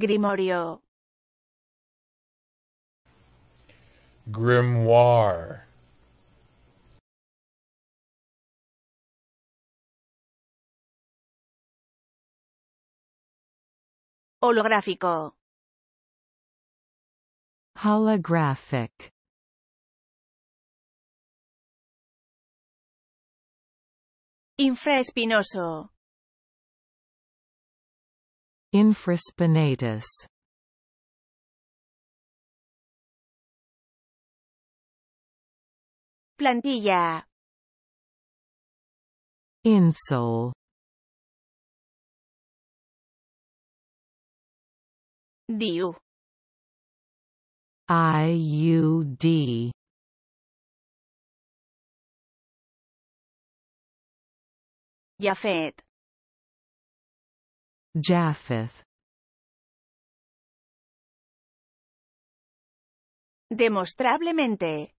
Grimorio. Grimoire. Holográfico. Holographic. Espinoso Infraspinatus Plantilla Insole DIU IUD Jafet Japheth. Demostrablemente.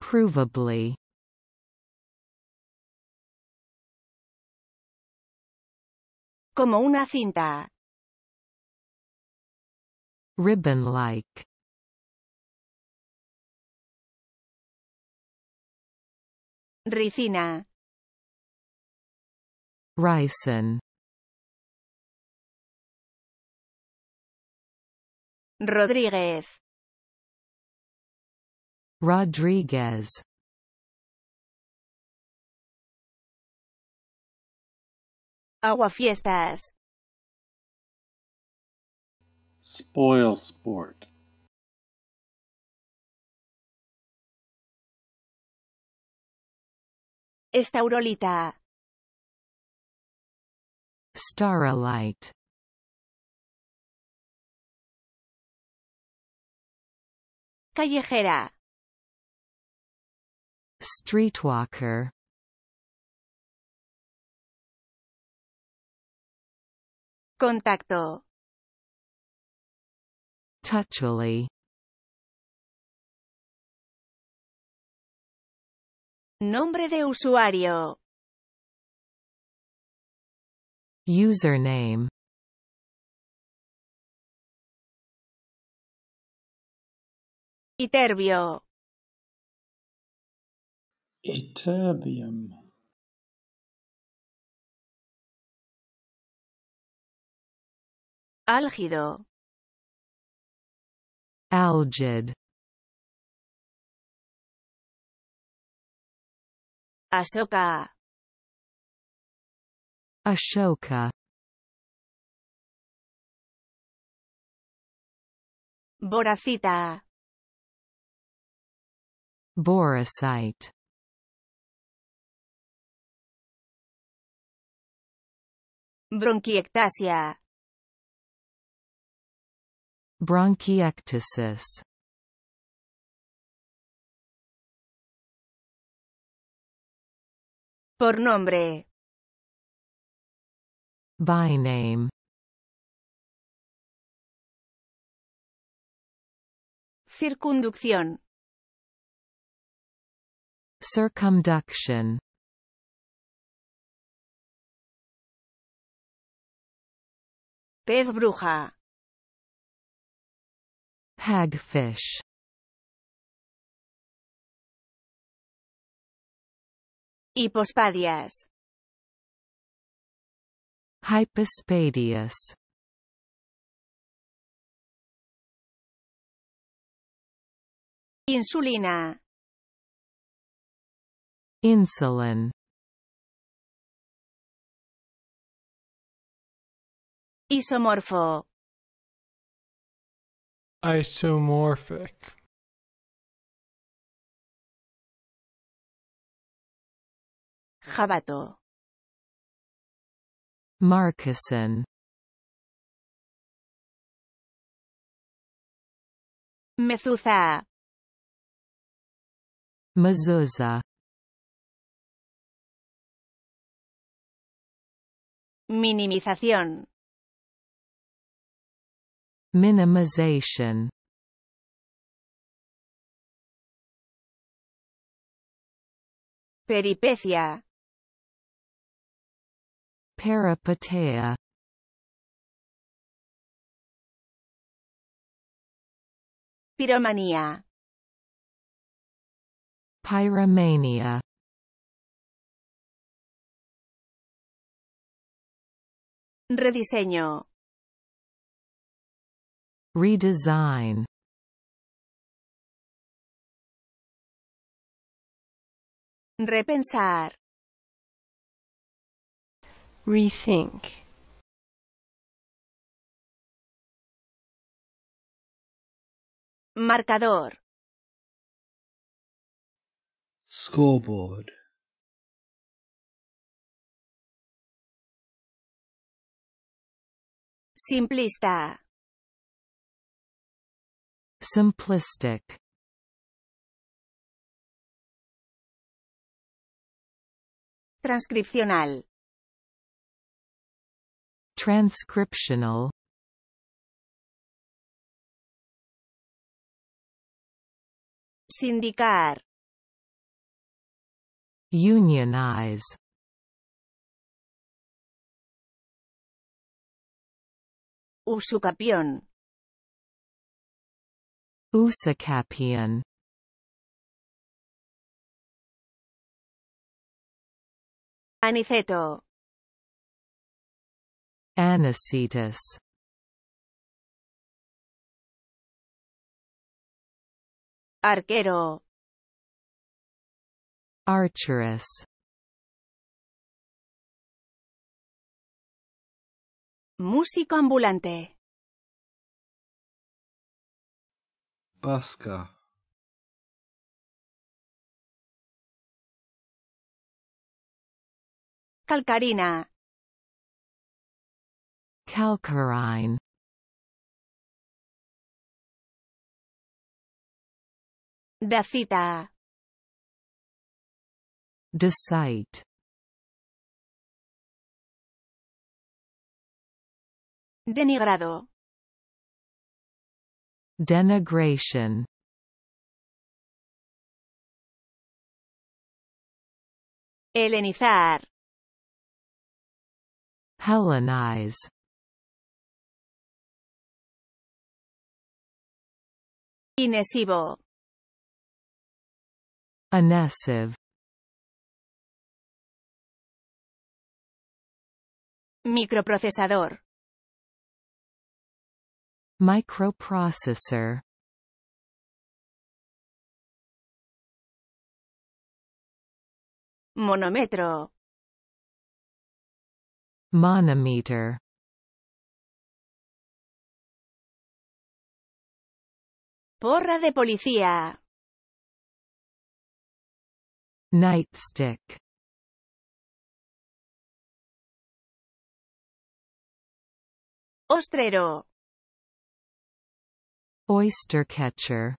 Provably. Como una cinta. Ribbon-like. Ricina. Ricin Rodríguez Rodriguez Aguafiestas Spoil sport Estaurolita Starlight Callejera Streetwalker Contacto Touchily Nombre de usuario Username Iterbio. Iterbium Álgido Algid Asoka Ashoka Boracita Boracite Bronquiectasia Bronchiectasis Por nombre By name Circunducción Circumduction Pez bruja Hagfish Hipospadias Hypospadias Insulina Insulin Isomorfo Isomorphic Jabato Markison Mezuza Mezuza Minimización Minimization Peripecia Parapatea. Piromanía Pyromania Rediseño Redesign Repensar rethink. Marcador. Scoreboard. Simplista. Simplistic. Transcripcional. Transcriptional Sindicar Unionize Usucapión Usucapión Aniceto Anicetus Arquero Archerus. Músico ambulante Pasca Calcarina Calcarine Dacita Dacite Denigrado Denigration Helenizar Hellenize Inesivo. Inesive. Microprocesador. Microprocessor. Monómetro. Monometer. Porra de policía. Nightstick. Ostrero. Oyster catcher.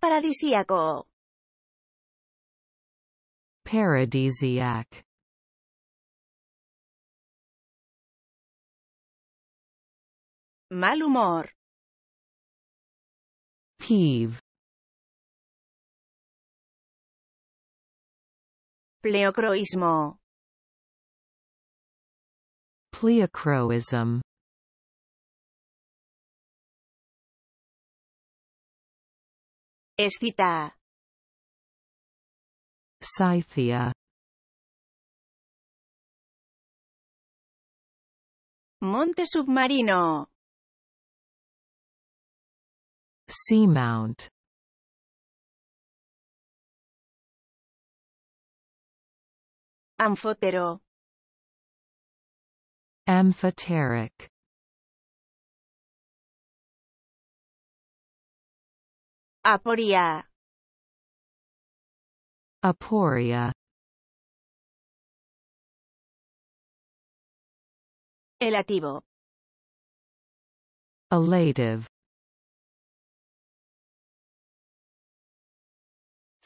Paradisiaco Paradisiac. Mal humor. Peeve. Pleocroismo. Pleocroism. Excita. Scythia. Monte submarino. Seamount Amphotero Amphoteric Aporia Aporia Elativo Elative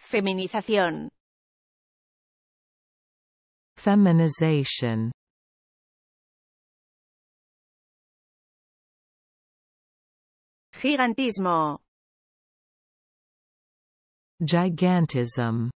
Feminización. FEMINIZACIÓN Gigantismo. Gigantism.